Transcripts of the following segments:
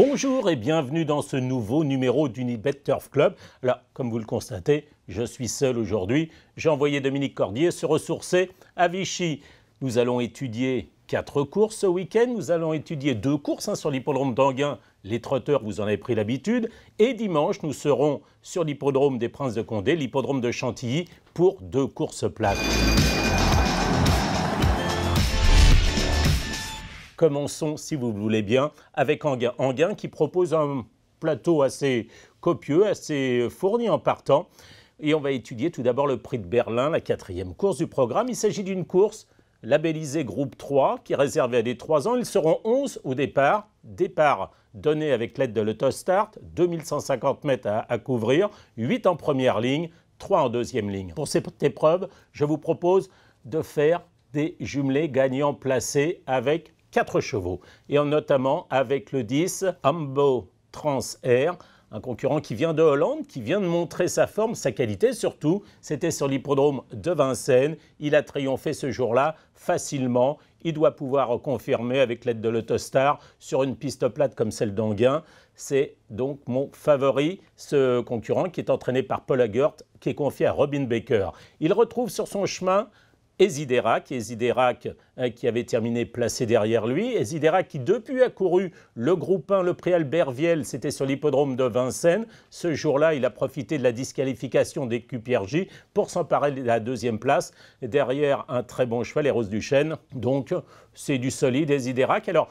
Bonjour et bienvenue dans ce nouveau numéro d'Unibet Turf Club. Là, comme vous le constatez, je suis seul aujourd'hui. J'ai envoyé Dominique Cordier se ressourcer à Vichy. Nous allons étudier quatre courses ce week-end. Nous allons étudier deux courses hein, sur l'hippodrome d'Anguin. Les trotteurs, vous en avez pris l'habitude. Et dimanche, nous serons sur l'hippodrome des Princes de Condé, l'hippodrome de Chantilly, pour deux courses plates. Commençons, si vous voulez bien, avec Anguin. qui propose un plateau assez copieux, assez fourni en partant. Et on va étudier tout d'abord le prix de Berlin, la quatrième course du programme. Il s'agit d'une course labellisée groupe 3, qui est réservée à des 3 ans. Ils seront 11 au départ. Départ donné avec l'aide de l'autostart, 2150 mètres à, à, couvrir, 8 en première ligne, 3 en deuxième ligne. Pour cette épreuve, je vous propose de faire des jumelés gagnants placés avec 4 chevaux, et notamment avec le 10 Ambo Trans Air, un concurrent qui vient de Hollande, qui vient de montrer sa forme, sa qualité surtout. C'était sur l'hippodrome de Vincennes. Il a triomphé ce jour-là facilement. Il doit pouvoir confirmer avec l'aide de l'Autostar sur une piste plate comme celle d'Anguin. C'est donc mon favori, ce concurrent qui est entraîné par Paul Agurt, qui est confié à Robin Baker. Il retrouve sur son chemin Eziderac, Eziderac euh, qui avait terminé placé derrière lui, Eziderac qui depuis a couru le groupe 1, le prix Albert Viel, c'était sur l'hippodrome de Vincennes. Ce jour-là, il a profité de la disqualification des QPRJ pour s'emparer de la deuxième place derrière un très bon cheval, les Roses du Chêne. Donc c'est du solide, Eziderac. Alors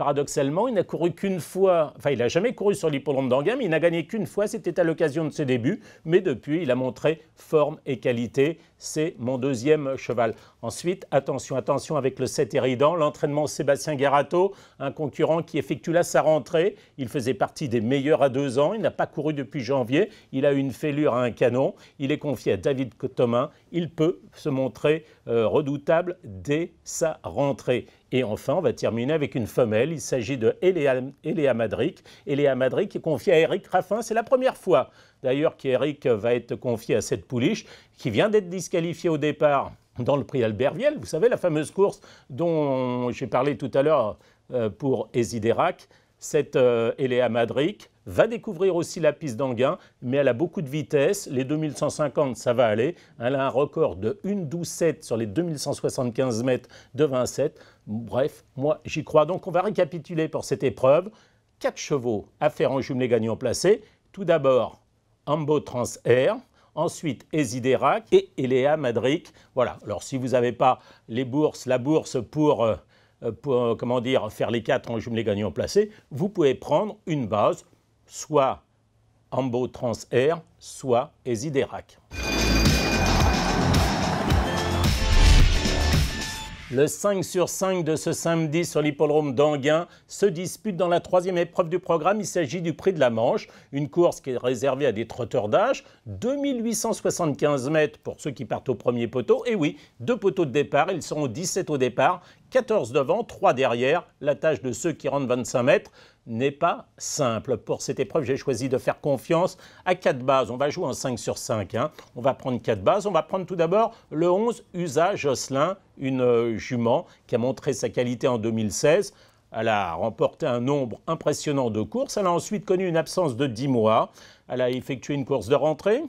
paradoxalement, il n'a couru qu'une fois, enfin il n'a jamais couru sur l'hippodrome d'Anguin, mais il n'a gagné qu'une fois, c'était à l'occasion de ses débuts, mais depuis il a montré forme et qualité, c'est mon deuxième cheval. Ensuite, attention, attention avec le 7 Eridan, l'entraînement Sébastien Garato, un concurrent qui effectue là sa rentrée. Il faisait partie des meilleurs à deux ans, il n'a pas couru depuis janvier, il a eu une fêlure à un canon, il est confié à David Thomas, il peut se montrer euh, redoutable dès sa rentrée. Et enfin, on va terminer avec une femelle. Il s'agit de Eléa Madric. Eléa Madric est confiée à Eric Raffin. C'est la première fois, d'ailleurs, qu'Eric va être confié à cette pouliche qui vient d'être disqualifiée au départ dans le prix Albert Viel. Vous savez, la fameuse course dont j'ai parlé tout à l'heure euh, pour Esiderac, cette euh, Eléa Madric va découvrir aussi la piste d'Anguin, mais elle a beaucoup de vitesse. Les 2150, ça va aller. Elle a un record de 1,127 sur les 2175 mètres de 27. Bref, moi, j'y crois. Donc, on va récapituler pour cette épreuve. Quatre chevaux à faire en jumelé gagnant placé. Tout d'abord, Ambo Trans Air ensuite Esiderac et ELEA, Madric. Voilà. Alors si vous n'avez pas les bourses, la bourse pour, euh, euh, euh, comment dire, faire les quatre en jumelé gagnant placé, vous pouvez prendre une base, soit Ambo Trans Air, soit Esidérac. Le 5 sur 5 de ce samedi sur l'hippodrome d'Anguin se dispute dans la troisième épreuve du programme. Il s'agit du Prix de la Manche, une course qui est réservée à des trotteurs d'âge. 2875 mètres pour ceux qui partent au premier poteau. Et oui, deux poteaux de départ. Ils seront 17 au départ, 14 devant, 3 derrière. La tâche de ceux qui rentrent 25 mètres, n'est pas simple. Pour cette épreuve, j'ai choisi de faire confiance à 4 bases. On va jouer en 5 sur 5. Hein. On va prendre 4 bases. On va prendre tout d'abord le 11 USA Jocelyn, une euh, jument qui a montré sa qualité en 2016. Elle a remporté un nombre impressionnant de courses. Elle a ensuite connu une absence de 10 mois. Elle a effectué une course de rentrée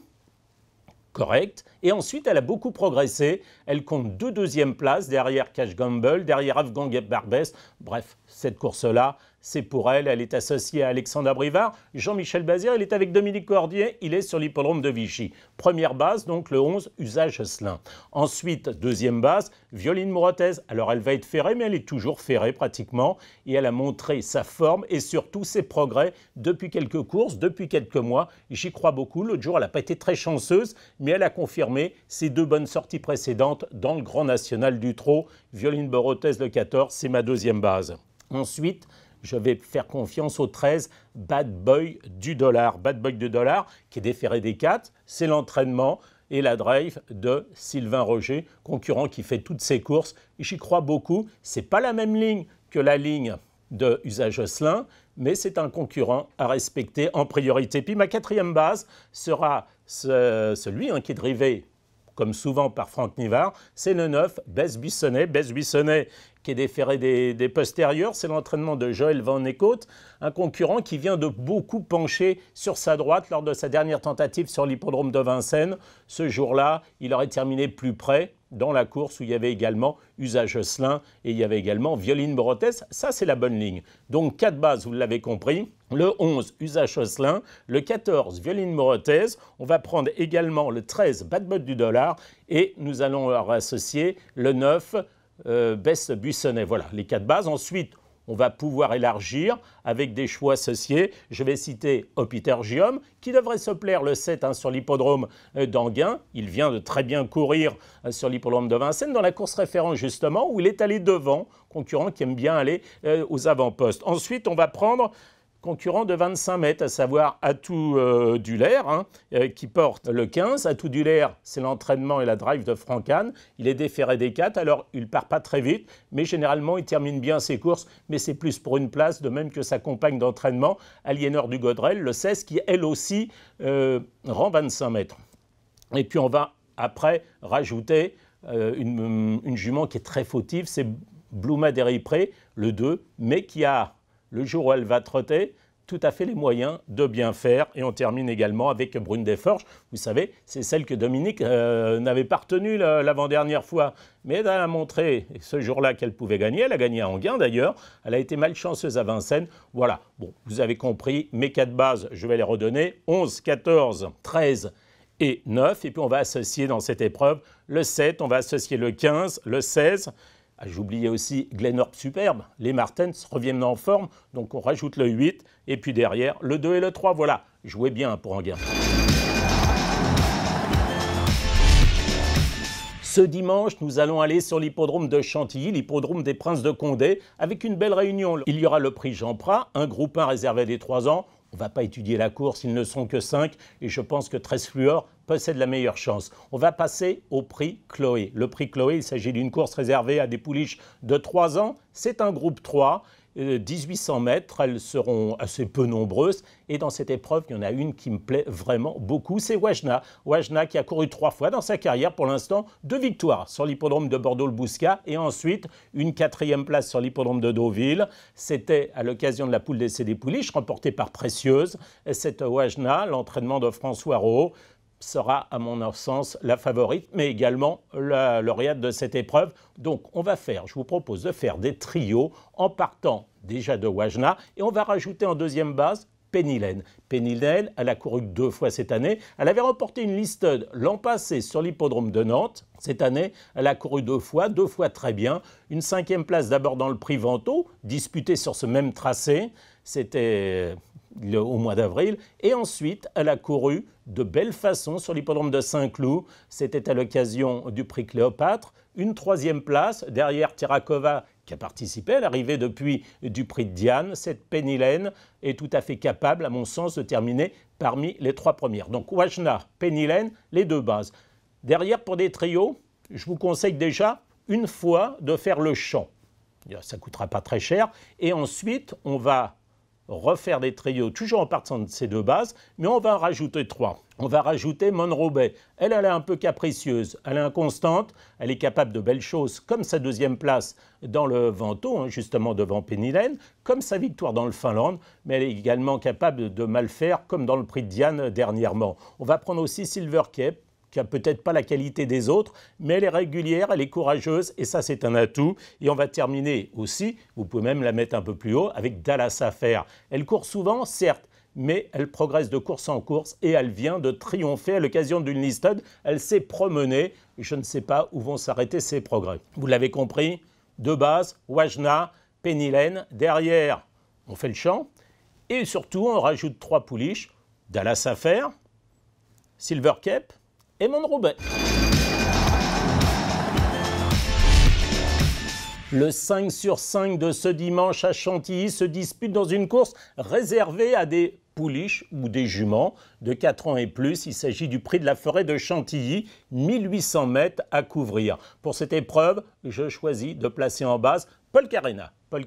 Correct. Et ensuite, elle a beaucoup progressé. Elle compte deux deuxièmes places derrière Cash Gamble, derrière Afghan Barbès. Bref, cette course-là, c'est pour elle. Elle est associée à Alexandre Brivard. Jean-Michel Bazir, il est avec Dominique Cordier. Il est sur l'hippodrome de Vichy. Première base, donc le 11, usage slin. Ensuite, deuxième base, Violine Morothèse. Alors elle va être ferrée, mais elle est toujours ferrée pratiquement. Et elle a montré sa forme et surtout ses progrès depuis quelques courses, depuis quelques mois. J'y crois beaucoup. L'autre jour, elle n'a pas été très chanceuse, mais elle a confirmé ses deux bonnes sorties précédentes dans le Grand National du Trot. Violine Morothèse, le 14, c'est ma deuxième base. Ensuite, je vais faire confiance aux 13 bad boy du dollar. Bad boy du dollar qui est déféré des 4, c'est l'entraînement et la drive de Sylvain Roger, concurrent qui fait toutes ses courses. J'y crois beaucoup. Ce n'est pas la même ligne que la ligne de Usage mais c'est un concurrent à respecter en priorité. Puis ma quatrième base sera celui hein, qui est drivé comme souvent par Franck Nivard, c'est le 9, Bess Buissonnet. Bess Buissonnet qui est déféré des, des postérieurs, c'est l'entraînement de Joël Van Eckhout, un concurrent qui vient de beaucoup pencher sur sa droite lors de sa dernière tentative sur l'hippodrome de Vincennes. Ce jour-là, il aurait terminé plus près, dans la course où il y avait également Usage Josselin et il y avait également Violine Borotès. Ça, c'est la bonne ligne. Donc, quatre bases, vous l'avez compris. Le 11, Usage Josselin. Le 14, Violine Morothèse, On va prendre également le 13, Bad du Dollar. Et nous allons leur associer le 9, euh, Bess Buissonnet. Voilà, les quatre bases. Ensuite, on va pouvoir élargir avec des choix associés. Je vais citer Opitergium, qui devrait se plaire le 7 hein, sur l'hippodrome euh, d'Anguin. Il vient de très bien courir euh, sur l'hippodrome de Vincennes, dans la course référence justement, où il est allé devant, concurrent qui aime bien aller euh, aux avant-postes. Ensuite, on va prendre concurrent de 25 mètres, à savoir Atout du euh, Dulaire, hein, euh, qui porte le 15. Atout Dulaire, c'est l'entraînement et la drive de Francan. Il est déféré des 4, alors il part pas très vite, mais généralement il termine bien ses courses, mais c'est plus pour une place, de même que sa compagne d'entraînement, Aliénor du Godrel, le 16, qui elle aussi euh, rend 25 mètres. Et puis on va après rajouter une, jument qui est très fautive, c'est Bluma Derripré, le 2, mais qui a le jour où elle va trotter, tout à fait les moyens de bien faire. Et on termine également avec Brune des Forges. Vous savez, c'est celle que Dominique euh, n'avait pas retenue l'avant-dernière fois. Mais elle a montré ce jour-là qu'elle pouvait gagner. Elle a gagné à gain d'ailleurs. Elle a été malchanceuse à Vincennes. Voilà, bon, vous avez compris. Mes quatre bases, je vais les redonner. 11, 14, 13 et 9. Et puis on va associer dans cette épreuve le 7, on va associer le 15, le 16 ah, j'oubliais aussi Glenorp Superbe. Les Martens reviennent en forme, donc on rajoute le 8, et puis derrière, le 2 et le 3. Voilà, jouez bien pour en guerre. Ce dimanche, nous allons aller sur l'hippodrome de Chantilly, l'hippodrome des Princes de Condé, avec une belle réunion. Il y aura le prix Jean Prat, un groupe 1 réservé des 3 ans. On ne va pas étudier la course, ils ne sont que 5 et je pense que 13 Fluor possède la meilleure chance. On va passer au prix Chloé. Le prix Chloé, il s'agit d'une course réservée à des pouliches de 3 ans. C'est un groupe 3 1800 euh, mètres, elles seront assez peu nombreuses. Et dans cette épreuve, il y en a une qui me plaît vraiment beaucoup, c'est Wajna. Wajna qui a couru trois fois dans sa carrière pour l'instant, deux victoires sur l'hippodrome de Bordeaux-le-Bouscat et ensuite une quatrième place sur l'hippodrome de Deauville. C'était à l'occasion de la poule d'essai des pouliches remportée par Précieuse. Cette Wajna, l'entraînement de François Rowe, sera, à mon sens, la favorite, mais également la lauréate de cette épreuve. Donc, on va faire, je vous propose de faire des trios en partant déjà de Wajna, et on va rajouter en deuxième base Penilène. Penilène, elle a couru deux fois cette année. Elle avait remporté une liste l'an passé sur l'hippodrome de Nantes. Cette année, elle a couru deux fois, deux fois très bien. Une cinquième place d'abord dans le prix Vento, disputée sur ce même tracé. C'était au mois d'avril. Et ensuite, elle a couru de belle façon sur l'hippodrome de Saint-Cloud. C'était à l'occasion du prix Cléopâtre. Une troisième place derrière Tirakova qui a participé à l'arrivée depuis du prix de Diane. Cette pénilène est tout à fait capable, à mon sens, de terminer parmi les trois premières. Donc Wajna, pénilène, les deux bases. Derrière, pour des trios, je vous conseille déjà une fois de faire le champ. Ça ne coûtera pas très cher. Et ensuite, on va refaire des trios toujours en partant de ces deux bases, mais on va en rajouter trois. On va rajouter Monroe Bay. Elle, elle est un peu capricieuse, elle est inconstante, elle est capable de belles choses, comme sa deuxième place dans le Vento, hein, justement devant Penilen comme sa victoire dans le Finlande, mais elle est également capable de mal faire, comme dans le prix de Diane dernièrement. On va prendre aussi Silver Cape, qui a peut-être pas la qualité des autres, mais elle est régulière, elle est courageuse, et ça c'est un atout. Et on va terminer aussi, vous pouvez même la mettre un peu plus haut, avec Dallas Affair. Elle court souvent, certes, mais elle progresse de course en course et elle vient de triompher à l'occasion d'une listed. Elle s'est promenée. Je ne sais pas où vont s'arrêter ses progrès. Vous l'avez compris, de base, Wajna, Penilen, Derrière, on fait le champ. Et surtout, on rajoute trois pouliches. Dallas Affair, Silver Cape le 5 sur 5 de ce dimanche à Chantilly se dispute dans une course réservée à des pouliches ou des juments de 4 ans et plus. Il s'agit du prix de la forêt de Chantilly, 1800 mètres à couvrir. Pour cette épreuve, je choisis de placer en base Paul Carena. Paul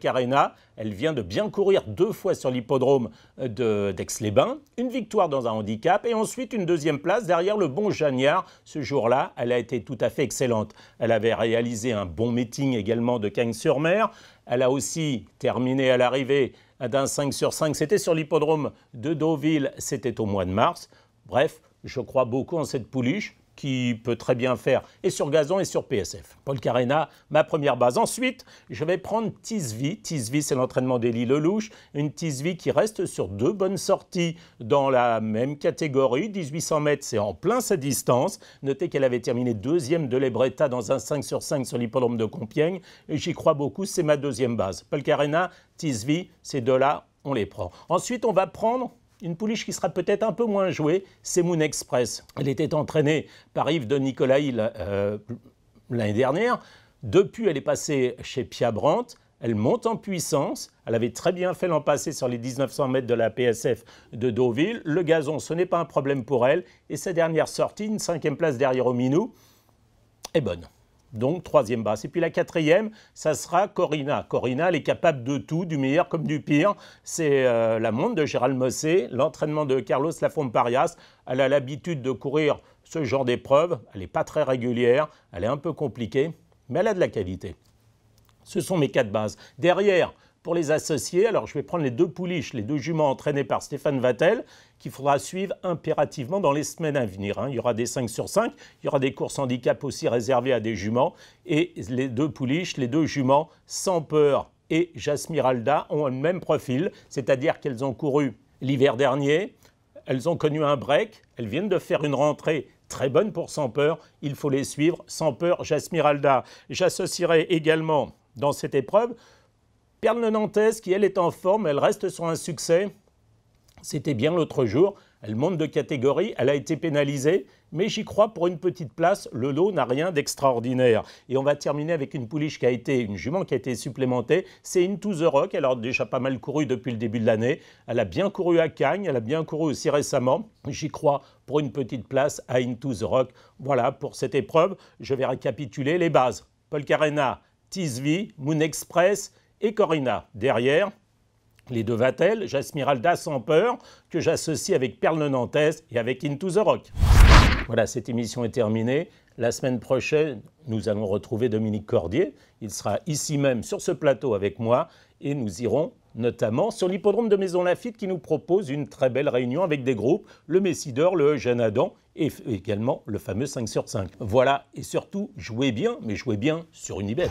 elle vient de bien courir deux fois sur l'hippodrome euh, d'Aix-les-Bains, une victoire dans un handicap et ensuite une deuxième place derrière le bon Janiard. Ce jour-là, elle a été tout à fait excellente. Elle avait réalisé un bon meeting également de Cagnes-sur-Mer. Elle a aussi terminé à l'arrivée d'un 5 sur 5. C'était sur l'hippodrome de Deauville, c'était au mois de mars. Bref, je crois beaucoup en cette pouliche qui peut très bien faire, et sur gazon et sur PSF. Paul Carena, ma première base. Ensuite, je vais prendre Tisvi. Tisvi, c'est l'entraînement d'Elie Lelouch. Une Tisvi qui reste sur deux bonnes sorties dans la même catégorie. 1800 mètres, c'est en plein sa distance. Notez qu'elle avait terminé deuxième de l'Ebretta dans un 5 sur 5 sur l'hippodrome de Compiègne. J'y crois beaucoup, c'est ma deuxième base. Paul Carena, Tisvi, ces deux-là, on les prend. Ensuite, on va prendre une pouliche qui sera peut-être un peu moins jouée, c'est Moon Express. Elle était entraînée par Yves de Nicolaï euh, l'année dernière. Depuis, elle est passée chez Pia Brandt. Elle monte en puissance. Elle avait très bien fait l'an passé sur les 1900 mètres de la PSF de Deauville. Le gazon, ce n'est pas un problème pour elle. Et sa dernière sortie, une cinquième place derrière Ominou, est bonne. Donc troisième base. Et puis la quatrième, ça sera Corina. Corina, elle est capable de tout, du meilleur comme du pire. C'est euh, la montre de Gérald Mossé, l'entraînement de Carlos Parias. Elle a l'habitude de courir ce genre d'épreuve. Elle n'est pas très régulière, elle est un peu compliquée, mais elle a de la qualité. Ce sont mes quatre bases. Derrière, pour les associer. Alors je vais prendre les deux pouliches, les deux juments entraînés par Stéphane Vattel, qu'il faudra suivre impérativement dans les semaines à venir. Hein. Il y aura des 5 sur 5, il y aura des courses handicap aussi réservées à des juments. Et les deux pouliches, les deux juments, sans peur et Jasmiralda ont le même profil, c'est-à-dire qu'elles ont couru l'hiver dernier, elles ont connu un break, elles viennent de faire une rentrée très bonne pour Sans Peur, il faut les suivre, Sans Peur, Jasmiralda. J'associerai également dans cette épreuve Perle Nantes, qui elle est en forme, elle reste sur un succès. C'était bien l'autre jour. Elle monte de catégorie, elle a été pénalisée, mais j'y crois pour une petite place, le lot n'a rien d'extraordinaire. Et on va terminer avec une pouliche qui a été, une jument qui a été supplémentée, c'est Into the Rock, elle a déjà pas mal couru depuis le début de l'année, elle a bien couru à Cagnes, elle a bien couru aussi récemment, j'y crois pour une petite place à Into the Rock. Voilà, pour cette épreuve, je vais récapituler les bases. Paul Carena, Tisvi, Moon Express, et Corinna, Derrière, les deux Vatel, Jasmiralda sans peur, que j'associe avec Perle Nantes et avec Into the Rock. Voilà, cette émission est terminée. La semaine prochaine, nous allons retrouver Dominique Cordier. Il sera ici même sur ce plateau avec moi et nous irons notamment sur l'hippodrome de Maison Lafitte qui nous propose une très belle réunion avec des groupes, le Messidor, le jeune Adam et également le fameux 5 sur 5. Voilà, et surtout, jouez bien, mais jouez bien sur une Unibet.